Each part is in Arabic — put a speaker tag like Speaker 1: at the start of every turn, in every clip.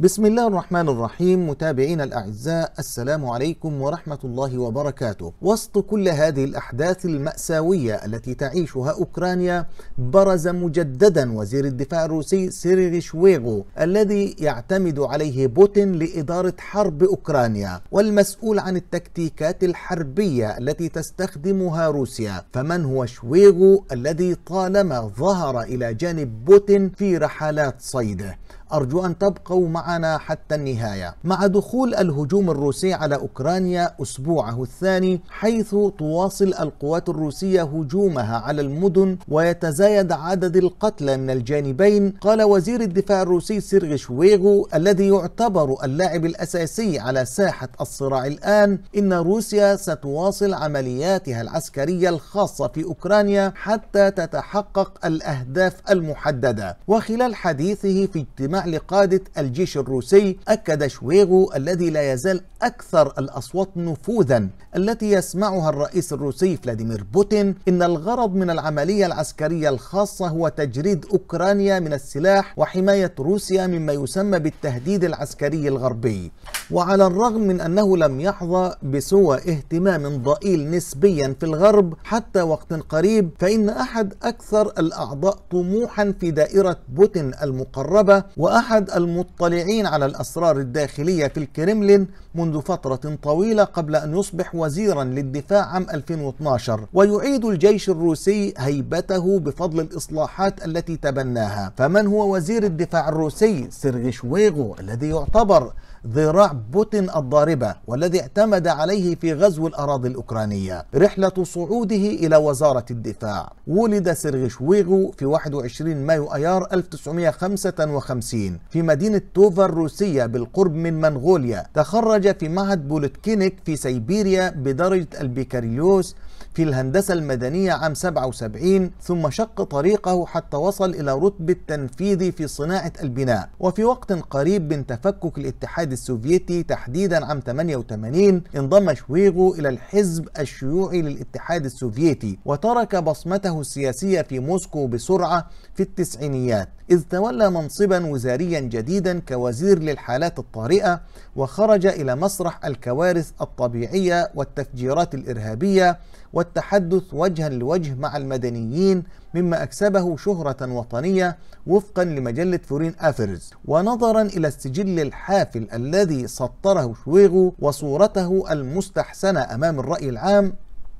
Speaker 1: بسم الله الرحمن الرحيم متابعينا الاعزاء السلام عليكم ورحمه الله وبركاته وسط كل هذه الاحداث الماساويه التي تعيشها اوكرانيا برز مجددا وزير الدفاع الروسي سيري شويغو الذي يعتمد عليه بوتين لاداره حرب اوكرانيا والمسؤول عن التكتيكات الحربيه التي تستخدمها روسيا فمن هو شويغو الذي طالما ظهر الى جانب بوتين في رحلات صيده أرجو أن تبقوا معنا حتى النهاية مع دخول الهجوم الروسي على أوكرانيا أسبوعه الثاني حيث تواصل القوات الروسية هجومها على المدن ويتزايد عدد القتلى من الجانبين قال وزير الدفاع الروسي سيرغي شويغو الذي يعتبر اللاعب الأساسي على ساحة الصراع الآن إن روسيا ستواصل عملياتها العسكرية الخاصة في أوكرانيا حتى تتحقق الأهداف المحددة وخلال حديثه في اجتماع لقادة الجيش الروسي أكد شويغو الذي لا يزال أكثر الأصوات نفوذا التي يسمعها الرئيس الروسي فلاديمير بوتين إن الغرض من العملية العسكرية الخاصة هو تجريد أوكرانيا من السلاح وحماية روسيا مما يسمى بالتهديد العسكري الغربي وعلى الرغم من أنه لم يحظى بسوى اهتمام ضئيل نسبيا في الغرب حتى وقت قريب فإن أحد أكثر الأعضاء طموحا في دائرة بوتين المقربة و وأحد المطلعين على الأسرار الداخلية في الكرملين منذ فترة طويلة قبل أن يصبح وزيرا للدفاع عام 2012 ويعيد الجيش الروسي هيبته بفضل الإصلاحات التي تبناها فمن هو وزير الدفاع الروسي سيرغي شويغو الذي يعتبر ذراع بوتين الضاربة والذي اعتمد عليه في غزو الأراضي الأوكرانية رحلة صعوده إلى وزارة الدفاع ولد سيرغيش ويغو في 21 مايو أيار 1955 في مدينة توفا الروسية بالقرب من منغوليا تخرج في معهد بولتكينيك في سيبيريا بدرجة البيكاريوس في الهندسة المدنية عام 77 ثم شق طريقه حتى وصل إلى رتبة تنفيذي في صناعة البناء وفي وقت قريب من تفكك الاتحاد السوفيتي تحديدا عام 88 انضم شويغو إلى الحزب الشيوعي للاتحاد السوفيتي وترك بصمته السياسية في موسكو بسرعة في التسعينيات إذ تولى منصبا وزاريا جديدا كوزير للحالات الطارئة وخرج إلى مسرح الكوارث الطبيعية والتفجيرات الإرهابية والتحدث وجها لوجه مع المدنيين مما أكسبه شهرة وطنية وفقا لمجلة فورين أفرز ونظرا إلى السجل الحافل الذي سطره شويغو وصورته المستحسنة أمام الرأي العام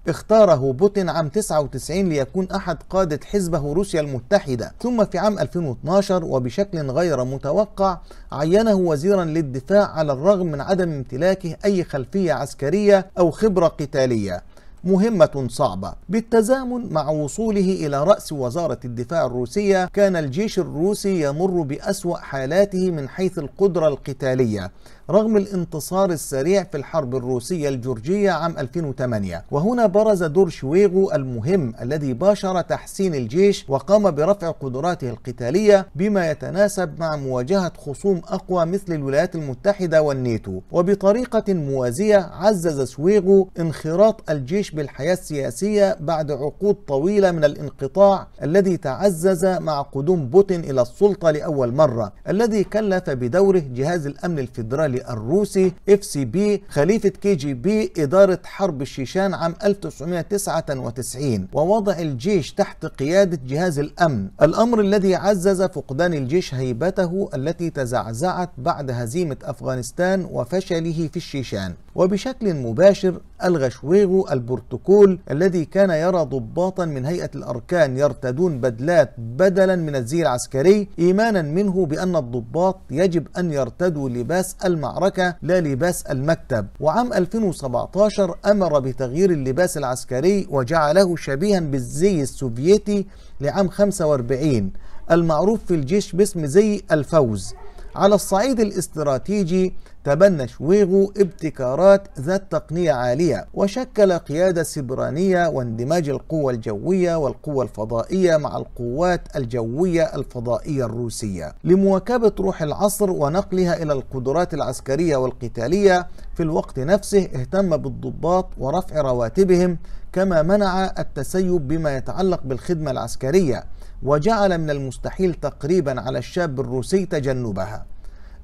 Speaker 1: اختاره بوتين عام 99 ليكون أحد قادة حزبه روسيا المتحدة ثم في عام 2012 وبشكل غير متوقع عينه وزيرا للدفاع على الرغم من عدم امتلاكه أي خلفية عسكرية أو خبرة قتالية مهمة صعبة بالتزامن مع وصوله إلى رأس وزارة الدفاع الروسية كان الجيش الروسي يمر بأسوأ حالاته من حيث القدرة القتالية رغم الانتصار السريع في الحرب الروسية الجورجية عام 2008 وهنا برز دور شويغو المهم الذي باشر تحسين الجيش وقام برفع قدراته القتالية بما يتناسب مع مواجهة خصوم أقوى مثل الولايات المتحدة والنيتو وبطريقة موازية عزز سويغو انخراط الجيش بالحياة السياسية بعد عقود طويلة من الانقطاع الذي تعزز مع قدوم بوتين إلى السلطة لأول مرة الذي كلف بدوره جهاز الأمن الفيدرالي الروسي اف سي بي خليفة كي جي بي إدارة حرب الشيشان عام 1999 ووضع الجيش تحت قيادة جهاز الأمن الأمر الذي عزز فقدان الجيش هيبته التي تزعزعت بعد هزيمة أفغانستان وفشله في الشيشان وبشكل مباشر ألغى شويغو البروتوكول الذي كان يرى ضباطا من هيئة الأركان يرتدون بدلات بدلا من الزي العسكري إيمانا منه بأن الضباط يجب أن يرتدوا لباس المعركة لا لباس المكتب وعام 2017 أمر بتغيير اللباس العسكري وجعله شبيها بالزي السوفيتي لعام 45 المعروف في الجيش باسم زي الفوز على الصعيد الاستراتيجي تبنى شويغو ابتكارات ذات تقنية عالية وشكل قيادة سبرانية واندماج القوى الجوية والقوى الفضائية مع القوات الجوية الفضائية الروسية لمواكبة روح العصر ونقلها إلى القدرات العسكرية والقتالية في الوقت نفسه اهتم بالضباط ورفع رواتبهم كما منع التسيب بما يتعلق بالخدمة العسكرية وجعل من المستحيل تقريبا على الشاب الروسي تجنبها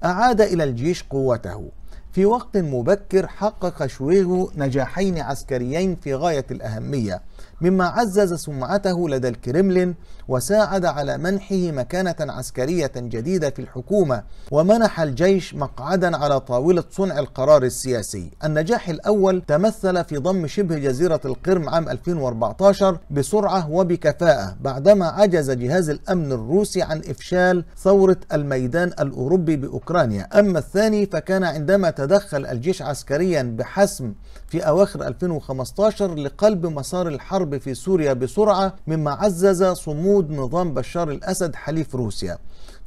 Speaker 1: أعاد إلى الجيش قوته في وقت مبكر حقق شويغو نجاحين عسكريين في غاية الأهمية مما عزز سمعته لدى الكرملين وساعد على منحه مكانة عسكرية جديدة في الحكومة ومنح الجيش مقعدا على طاولة صنع القرار السياسي النجاح الأول تمثل في ضم شبه جزيرة القرم عام 2014 بسرعة وبكفاءة بعدما عجز جهاز الأمن الروسي عن إفشال ثورة الميدان الأوروبي بأوكرانيا أما الثاني فكان عندما تدخل الجيش عسكريا بحسم في أواخر 2015 لقلب مسار الحرب الحرب في سوريا بسرعة مما عزز صمود نظام بشار الأسد حليف روسيا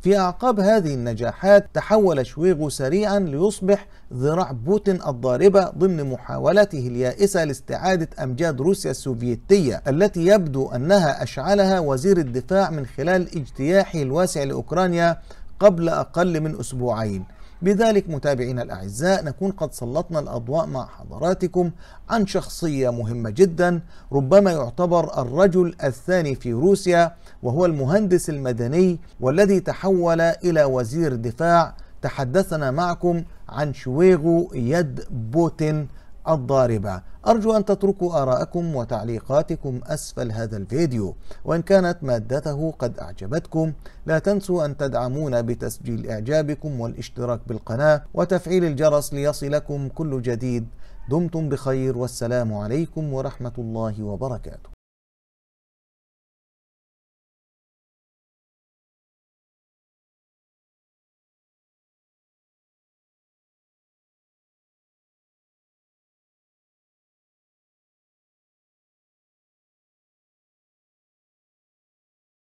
Speaker 1: في أعقاب هذه النجاحات تحول شويغو سريعا ليصبح ذراع بوتين الضاربة ضمن محاولته اليائسة لاستعادة أمجاد روسيا السوفيتية التي يبدو أنها أشعلها وزير الدفاع من خلال اجتياحه الواسع لأوكرانيا قبل أقل من أسبوعين بذلك متابعينا الأعزاء نكون قد سلطنا الأضواء مع حضراتكم عن شخصية مهمة جدا ربما يعتبر الرجل الثاني في روسيا وهو المهندس المدني والذي تحول إلى وزير دفاع تحدثنا معكم عن شويغو يد بوتين الضاربة أرجو أن تتركوا آراءكم وتعليقاتكم أسفل هذا الفيديو وإن كانت مادته قد أعجبتكم لا تنسوا أن تدعمونا بتسجيل إعجابكم والاشتراك بالقناة وتفعيل الجرس ليصلكم كل جديد دمتم بخير والسلام عليكم ورحمة الله وبركاته